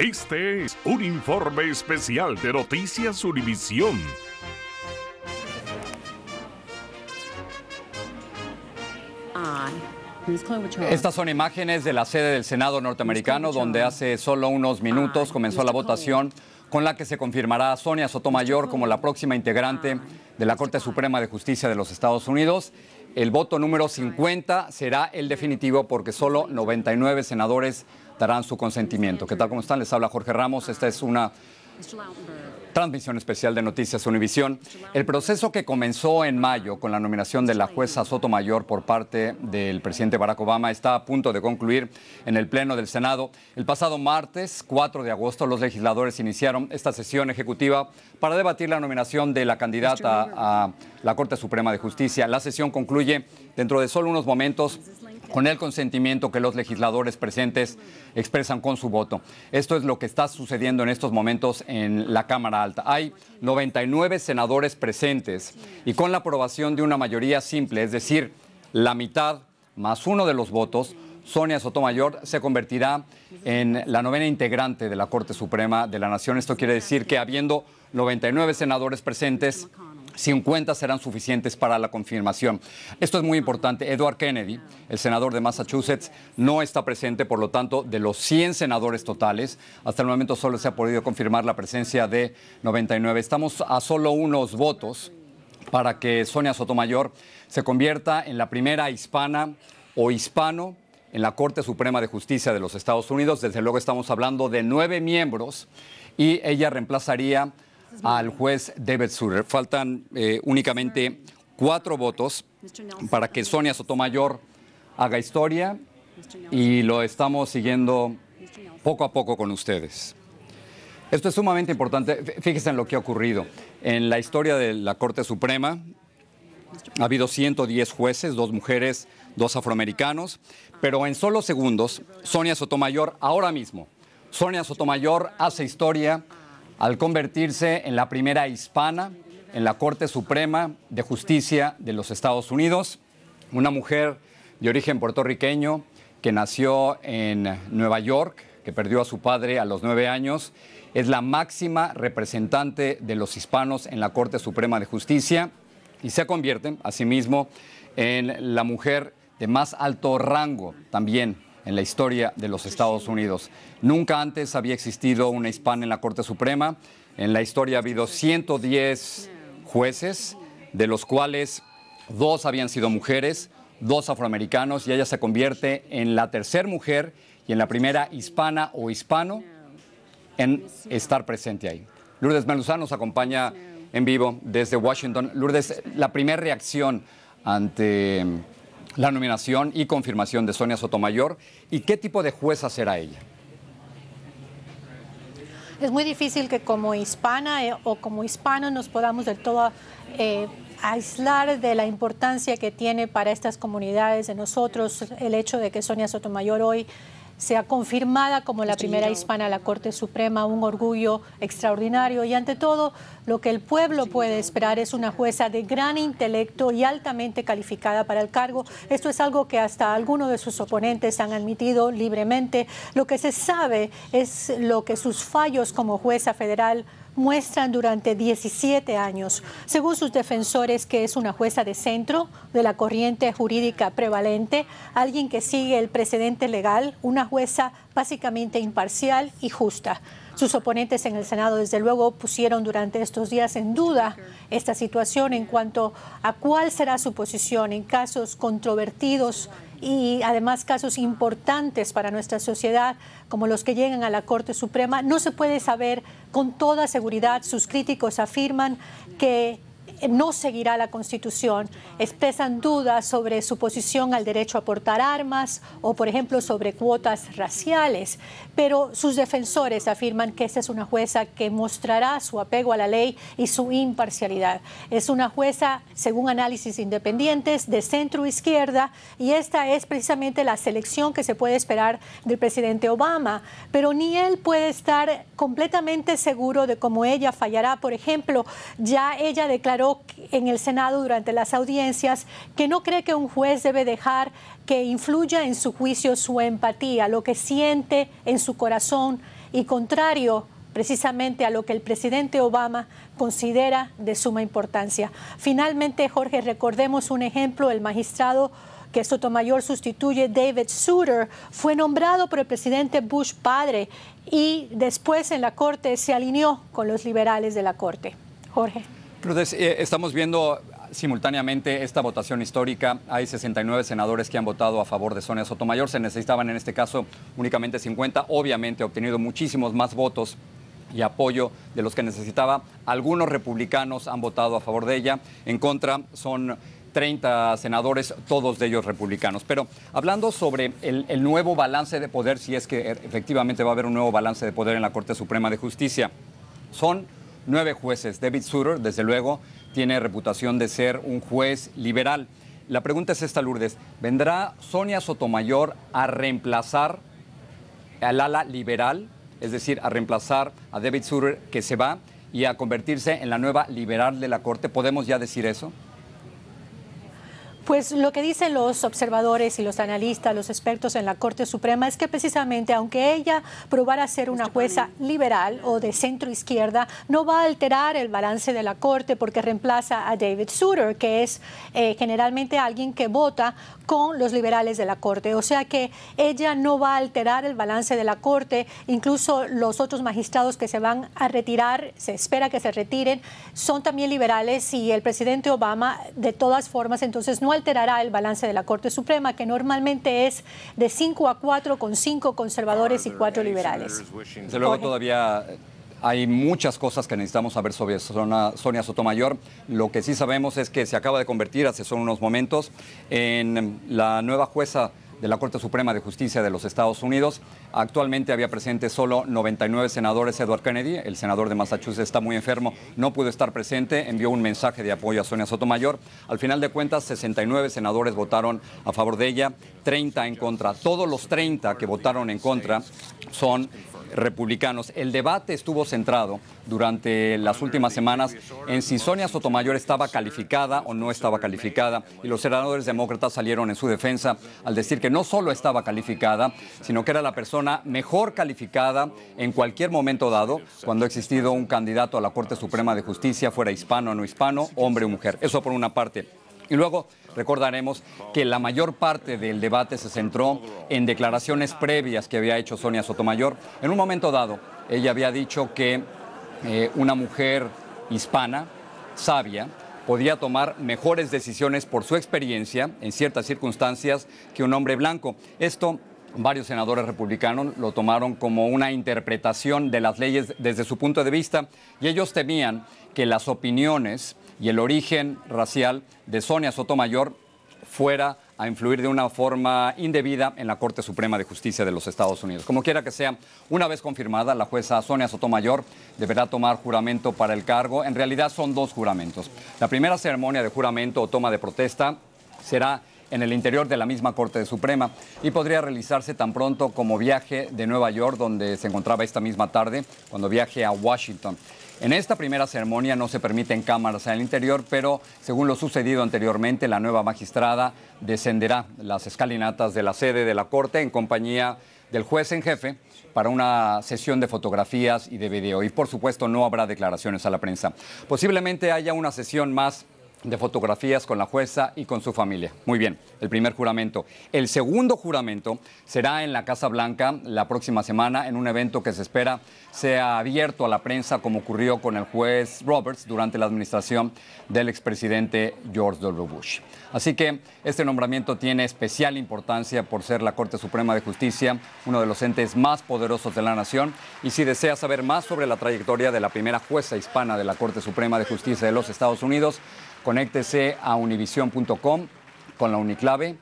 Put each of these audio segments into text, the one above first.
Este es un informe especial de Noticias Univisión. Estas son imágenes de la sede del Senado norteamericano, donde hace solo unos minutos comenzó la votación con la que se confirmará a Sonia Sotomayor como la próxima integrante de la Corte Suprema de Justicia de los Estados Unidos. El voto número 50 será el definitivo porque solo 99 senadores darán su consentimiento. ¿Qué tal? ¿Cómo están? Les habla Jorge Ramos. Esta es una Transmisión especial de Noticias Univisión. El proceso que comenzó en mayo con la nominación de la jueza Sotomayor por parte del presidente Barack Obama está a punto de concluir en el Pleno del Senado. El pasado martes, 4 de agosto, los legisladores iniciaron esta sesión ejecutiva para debatir la nominación de la candidata a la Corte Suprema de Justicia. La sesión concluye dentro de solo unos momentos con el consentimiento que los legisladores presentes expresan con su voto. Esto es lo que está sucediendo en estos momentos en la Cámara Alta. Hay 99 senadores presentes y con la aprobación de una mayoría simple, es decir, la mitad más uno de los votos, Sonia Sotomayor se convertirá en la novena integrante de la Corte Suprema de la Nación. Esto quiere decir que habiendo 99 senadores presentes, 50 serán suficientes para la confirmación. Esto es muy importante. Edward Kennedy, el senador de Massachusetts, no está presente, por lo tanto, de los 100 senadores totales, hasta el momento solo se ha podido confirmar la presencia de 99. Estamos a solo unos votos para que Sonia Sotomayor se convierta en la primera hispana o hispano en la Corte Suprema de Justicia de los Estados Unidos. Desde luego estamos hablando de nueve miembros y ella reemplazaría al juez David Faltan eh, únicamente cuatro votos para que Sonia Sotomayor haga historia y lo estamos siguiendo poco a poco con ustedes. Esto es sumamente importante. Fíjense en lo que ha ocurrido. En la historia de la Corte Suprema ha habido 110 jueces, dos mujeres, dos afroamericanos, pero en solo segundos, Sonia Sotomayor, ahora mismo, Sonia Sotomayor hace historia al convertirse en la primera hispana en la Corte Suprema de Justicia de los Estados Unidos, una mujer de origen puertorriqueño que nació en Nueva York, que perdió a su padre a los nueve años, es la máxima representante de los hispanos en la Corte Suprema de Justicia y se convierte, asimismo, en la mujer de más alto rango también en la historia de los Estados Unidos. Nunca antes había existido una hispana en la Corte Suprema. En la historia ha habido 110 jueces, de los cuales dos habían sido mujeres, dos afroamericanos, y ella se convierte en la tercera mujer y en la primera hispana o hispano en estar presente ahí. Lourdes Meluzán nos acompaña en vivo desde Washington. Lourdes, la primera reacción ante la nominación y confirmación de Sonia Sotomayor y qué tipo de jueza será ella. Es muy difícil que como hispana eh, o como hispano nos podamos del todo eh, aislar de la importancia que tiene para estas comunidades, de nosotros, el hecho de que Sonia Sotomayor hoy se ha confirmada como la primera hispana a la Corte Suprema, un orgullo extraordinario y ante todo lo que el pueblo puede esperar es una jueza de gran intelecto y altamente calificada para el cargo. Esto es algo que hasta algunos de sus oponentes han admitido libremente. Lo que se sabe es lo que sus fallos como jueza federal muestran durante 17 años. Según sus defensores, que es una jueza de centro de la corriente jurídica prevalente, alguien que sigue el precedente legal, una jueza básicamente imparcial y justa. Sus oponentes en el Senado, desde luego, pusieron durante estos días en duda esta situación en cuanto a cuál será su posición en casos controvertidos y además casos importantes para nuestra sociedad, como los que llegan a la Corte Suprema. No se puede saber con toda seguridad. Sus críticos afirman que eh, no seguirá la Constitución. Expresan dudas sobre su posición al derecho a portar armas o, por ejemplo, sobre cuotas raciales. Pero sus defensores afirman que esta es una jueza que mostrará su apego a la ley y su imparcialidad. Es una jueza, según análisis independientes, de centro izquierda y esta es precisamente la selección que se puede esperar del presidente Obama. Pero ni él puede estar completamente seguro de cómo ella fallará. Por ejemplo, ya ella declaró en el Senado durante las audiencias que no cree que un juez debe dejar que influya en su juicio su empatía, lo que siente en su corazón y contrario precisamente a lo que el presidente Obama considera de suma importancia. Finalmente, Jorge, recordemos un ejemplo, el magistrado que Sotomayor sustituye David Souter, fue nombrado por el presidente Bush padre y después en la Corte se alineó con los liberales de la Corte. Jorge. Eh, estamos viendo simultáneamente esta votación histórica. Hay 69 senadores que han votado a favor de Sonia Sotomayor. Se necesitaban en este caso únicamente 50. Obviamente ha obtenido muchísimos más votos y apoyo de los que necesitaba. Algunos republicanos han votado a favor de ella. En contra son 30 senadores, todos de ellos republicanos. Pero hablando sobre el nuevo balance de poder, si es que eh, efectivamente va a haber un nuevo balance de poder en la Corte Suprema de Justicia, son nueve jueces. David Souter, desde luego, tiene reputación de ser un juez liberal. La pregunta es esta, Lourdes. ¿Vendrá Sonia Sotomayor a reemplazar al ala liberal, es decir, a reemplazar a David Souter, que se va, y a convertirse en la nueva liberal de la Corte? ¿Podemos ya decir eso? Pues lo que dicen los observadores y los analistas, los expertos en la Corte Suprema es que precisamente aunque ella probara ser una jueza liberal o de centro izquierda, no va a alterar el balance de la Corte porque reemplaza a David Souter, que es eh, generalmente alguien que vota con los liberales de la Corte. O sea que ella no va a alterar el balance de la Corte, incluso los otros magistrados que se van a retirar, se espera que se retiren, son también liberales y el presidente Obama de todas formas entonces no alterará el balance de la Corte Suprema, que normalmente es de 5 a 4 con 5 conservadores y 4 liberales. Desde luego todavía hay muchas cosas que necesitamos saber sobre Sonia, Sonia Sotomayor. Lo que sí sabemos es que se acaba de convertir hace son unos momentos en la nueva jueza de la Corte Suprema de Justicia de los Estados Unidos. Actualmente había presente solo 99 senadores. Edward Kennedy, el senador de Massachusetts, está muy enfermo, no pudo estar presente, envió un mensaje de apoyo a Sonia Sotomayor. Al final de cuentas, 69 senadores votaron a favor de ella, 30 en contra. Todos los 30 que votaron en contra son republicanos. El debate estuvo centrado durante las últimas semanas en si Sonia Sotomayor estaba calificada o no estaba calificada y los senadores demócratas salieron en su defensa al decir que no solo estaba calificada, sino que era la persona mejor calificada en cualquier momento dado cuando ha existido un candidato a la Corte Suprema de Justicia, fuera hispano o no hispano, hombre o mujer. Eso por una parte. Y luego recordaremos que la mayor parte del debate se centró en declaraciones previas que había hecho Sonia Sotomayor. En un momento dado, ella había dicho que eh, una mujer hispana, sabia, podía tomar mejores decisiones por su experiencia en ciertas circunstancias que un hombre blanco. Esto varios senadores republicanos lo tomaron como una interpretación de las leyes desde su punto de vista y ellos temían que las opiniones y el origen racial de Sonia Sotomayor fuera a influir de una forma indebida en la Corte Suprema de Justicia de los Estados Unidos. Como quiera que sea, una vez confirmada, la jueza Sonia Sotomayor deberá tomar juramento para el cargo. En realidad son dos juramentos. La primera ceremonia de juramento o toma de protesta será en el interior de la misma Corte Suprema y podría realizarse tan pronto como viaje de Nueva York, donde se encontraba esta misma tarde, cuando viaje a Washington. En esta primera ceremonia no se permiten cámaras en el interior, pero según lo sucedido anteriormente, la nueva magistrada descenderá las escalinatas de la sede de la Corte en compañía del juez en jefe para una sesión de fotografías y de video. Y por supuesto no habrá declaraciones a la prensa. Posiblemente haya una sesión más de fotografías con la jueza y con su familia. Muy bien, el primer juramento. El segundo juramento será en la Casa Blanca la próxima semana en un evento que se espera sea abierto a la prensa como ocurrió con el juez Roberts durante la administración del expresidente George W. Bush. Así que este nombramiento tiene especial importancia por ser la Corte Suprema de Justicia, uno de los entes más poderosos de la nación. Y si desea saber más sobre la trayectoria de la primera jueza hispana de la Corte Suprema de Justicia de los Estados Unidos, Conéctese a univision.com con la Uniclave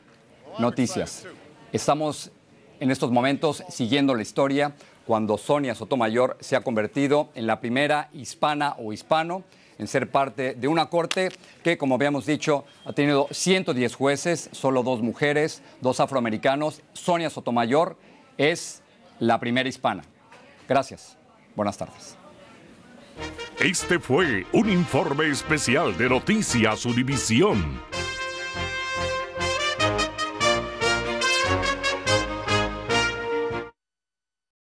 Noticias. Estamos en estos momentos siguiendo la historia cuando Sonia Sotomayor se ha convertido en la primera hispana o hispano en ser parte de una corte que, como habíamos dicho, ha tenido 110 jueces, solo dos mujeres, dos afroamericanos. Sonia Sotomayor es la primera hispana. Gracias. Buenas tardes. Este fue un informe especial de Noticias Univisión.